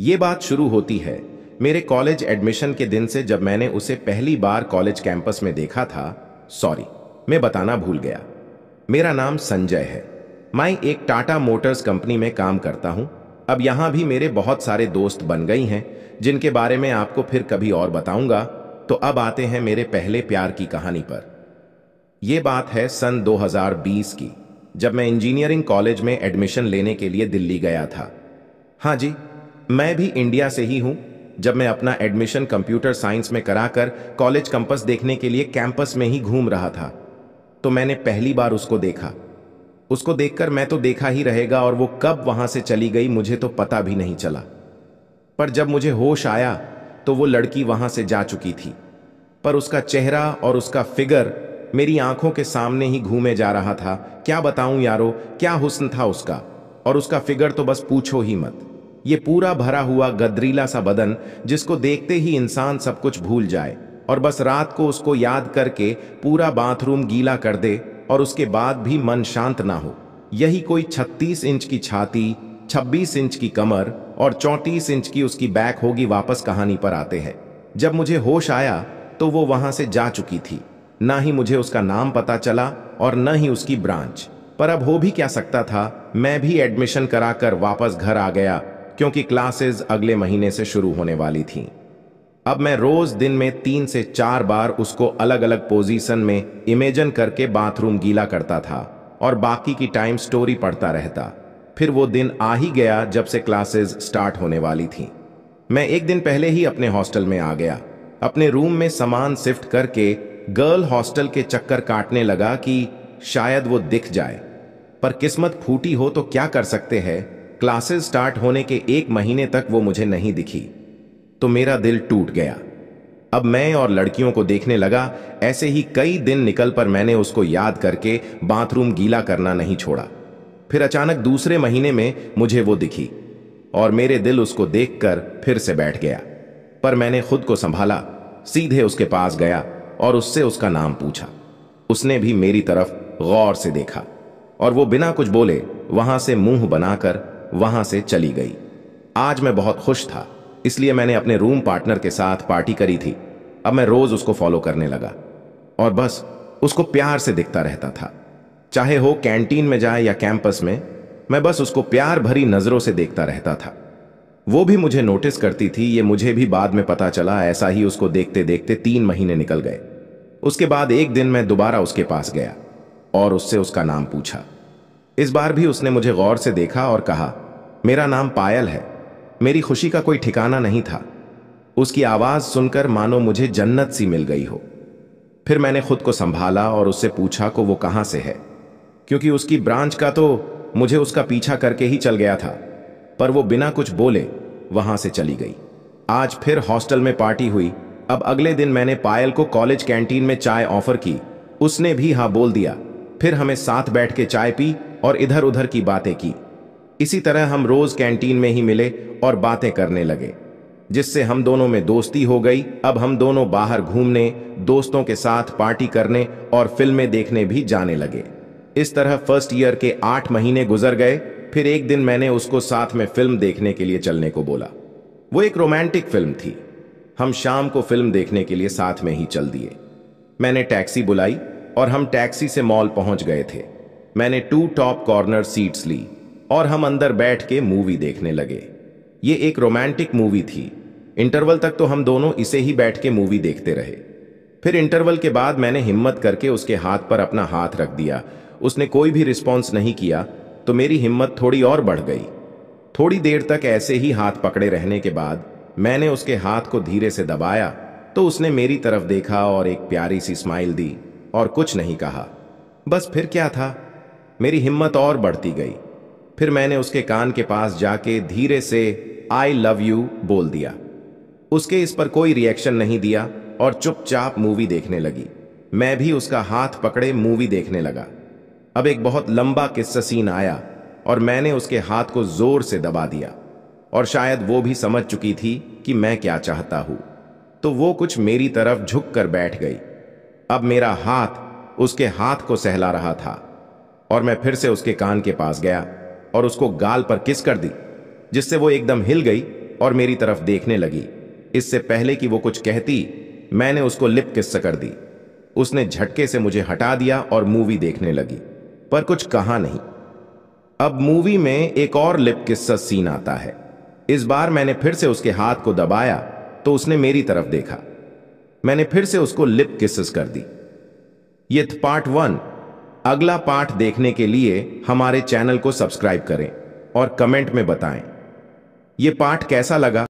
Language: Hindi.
ये बात शुरू होती है मेरे कॉलेज एडमिशन के दिन से जब मैंने उसे पहली बार कॉलेज कैंपस में देखा था सॉरी मैं बताना भूल गया मेरा नाम संजय है मैं एक टाटा मोटर्स कंपनी में काम करता हूं अब यहां भी मेरे बहुत सारे दोस्त बन गई हैं जिनके बारे में आपको फिर कभी और बताऊंगा तो अब आते हैं मेरे पहले प्यार की कहानी पर यह बात है सन 2020 की जब मैं इंजीनियरिंग कॉलेज में एडमिशन लेने के लिए दिल्ली गया था हाँ जी मैं भी इंडिया से ही हूँ जब मैं अपना एडमिशन कंप्यूटर साइंस में कराकर कॉलेज कैंपस देखने के लिए कैंपस में ही घूम रहा था तो मैंने पहली बार उसको देखा उसको देखकर मैं तो देखा ही रहेगा और वो कब वहां से चली गई मुझे तो पता भी नहीं चला पर जब मुझे होश आया तो वो लड़की वहां से जा चुकी थी पर उसका चेहरा और उसका फिगर मेरी आंखों के सामने ही घूमे जा रहा था क्या बताऊं यारो क्या हुस्न था उसका और उसका फिगर तो बस पूछो ही मत ये पूरा भरा हुआ गदरीला सा बदन जिसको देखते ही इंसान सब कुछ भूल जाए और बस रात को उसको याद करके पूरा बाथरूम गीला कर दे और उसके बाद भी मन शांत ना हो यही कोई 36 इंच की छाती 26 इंच की कमर और 34 इंच की उसकी बैक होगी वापस कहानी पर आते हैं जब मुझे होश आया तो वो वहां से जा चुकी थी ना ही मुझे उसका नाम पता चला और न ही उसकी ब्रांच पर अब हो भी क्या सकता था मैं भी एडमिशन कराकर वापस घर आ गया क्योंकि क्लासेस अगले महीने से शुरू होने वाली थीं। अब मैं रोज दिन में तीन से चार बार उसको अलग अलग पोजीशन में इमेजन करके बाथरूम गीला करता था और बाकी की टाइम स्टोरी पढ़ता रहता फिर वो दिन आ ही गया जब से क्लासेस स्टार्ट होने वाली थी मैं एक दिन पहले ही अपने हॉस्टल में आ गया अपने रूम में सामान शिफ्ट करके गर्ल हॉस्टल के चक्कर काटने लगा कि शायद वो दिख जाए पर किस्मत फूटी हो तो क्या कर सकते हैं क्लासेस स्टार्ट होने के एक महीने तक वो मुझे नहीं दिखी तो मेरा दिल टूट गया अब मैं और लड़कियों को देखने लगा ऐसे ही कई दिन निकल पर मैंने उसको याद करके बाथरूम गीला करना नहीं छोड़ा फिर अचानक दूसरे महीने में मुझे वो दिखी और मेरे दिल उसको देखकर फिर से बैठ गया पर मैंने खुद को संभाला सीधे उसके पास गया और उससे उसका नाम पूछा उसने भी मेरी तरफ गौर से देखा और वो बिना कुछ बोले वहां से मुंह बनाकर वहां से चली गई आज मैं बहुत खुश था इसलिए मैंने अपने रूम पार्टनर के साथ पार्टी करी थी अब मैं रोज उसको फॉलो करने लगा और बस उसको प्यार से दिखता रहता था चाहे हो कैंटीन में जाए या कैंपस में मैं बस उसको प्यार भरी नजरों से देखता रहता था वो भी मुझे नोटिस करती थी ये मुझे भी बाद में पता चला ऐसा ही उसको देखते देखते तीन महीने निकल गए उसके बाद एक दिन मैं दोबारा उसके पास गया और उससे उसका नाम पूछा इस बार भी उसने मुझे गौर से देखा और कहा मेरा नाम पायल है मेरी खुशी का कोई ठिकाना नहीं था उसकी आवाज सुनकर मानो मुझे जन्नत सी मिल गई हो फिर मैंने खुद को संभाला और उससे पूछा को वो कहां से है क्योंकि उसकी ब्रांच का तो मुझे उसका पीछा करके ही चल गया था पर वो बिना कुछ बोले वहां से चली गई आज फिर हॉस्टल में पार्टी हुई अब अगले दिन मैंने पायल को कॉलेज कैंटीन में चाय ऑफर की उसने भी हाँ बोल दिया फिर हमें साथ बैठ के चाय पी और इधर उधर की बातें की इसी तरह हम रोज कैंटीन में ही मिले और बातें करने लगे जिससे हम दोनों में दोस्ती हो गई अब हम दोनों बाहर घूमने दोस्तों के साथ पार्टी करने और फिल्में देखने भी जाने लगे इस तरह फर्स्ट ईयर के आठ महीने गुजर गए फिर एक दिन मैंने उसको साथ में फिल्म देखने के लिए चलने को बोला वो एक रोमांटिक फिल्म थी हम शाम को फिल्म देखने के लिए साथ में ही चल दिए मैंने टैक्सी बुलाई और हम टैक्सी से मॉल पहुंच गए थे मैंने टू टॉप कॉर्नर सीट्स ली और हम अंदर बैठ के मूवी देखने लगे ये एक रोमांटिक मूवी थी इंटरवल तक तो हम दोनों इसे ही बैठ के मूवी देखते रहे फिर इंटरवल के बाद मैंने हिम्मत करके उसके हाथ पर अपना हाथ रख दिया उसने कोई भी रिस्पॉन्स नहीं किया तो मेरी हिम्मत थोड़ी और बढ़ गई थोड़ी देर तक ऐसे ही हाथ पकड़े रहने के बाद मैंने उसके हाथ को धीरे से दबाया तो उसने मेरी तरफ देखा और एक प्यारी सी स्माइल दी और कुछ नहीं कहा बस फिर क्या था मेरी हिम्मत और बढ़ती गई फिर मैंने उसके कान के पास जाके धीरे से आई लव यू बोल दिया उसके इस पर कोई रिएक्शन नहीं दिया और चुपचाप मूवी देखने लगी मैं भी उसका हाथ पकड़े मूवी देखने लगा अब एक बहुत लंबा किस्सा सीन आया और मैंने उसके हाथ को जोर से दबा दिया और शायद वो भी समझ चुकी थी कि मैं क्या चाहता हूं तो वो कुछ मेरी तरफ झुक कर बैठ गई अब मेरा हाथ उसके हाथ को सहला रहा था और मैं फिर से उसके कान के पास गया और उसको गाल पर किस कर दी जिससे वो एकदम हिल गई और मेरी तरफ देखने लगी इससे पहले कि वो कुछ कहती मैंने उसको लिप किस कर दी उसने झटके से मुझे हटा दिया और मूवी देखने लगी पर कुछ कहा नहीं अब मूवी में एक और लिप किस्सा सीन आता है इस बार मैंने फिर से उसके हाथ को दबाया तो उसने मेरी तरफ देखा मैंने फिर से उसको लिप किस कर दी ये पार्ट वन अगला पाठ देखने के लिए हमारे चैनल को सब्सक्राइब करें और कमेंट में बताएं ये पाठ कैसा लगा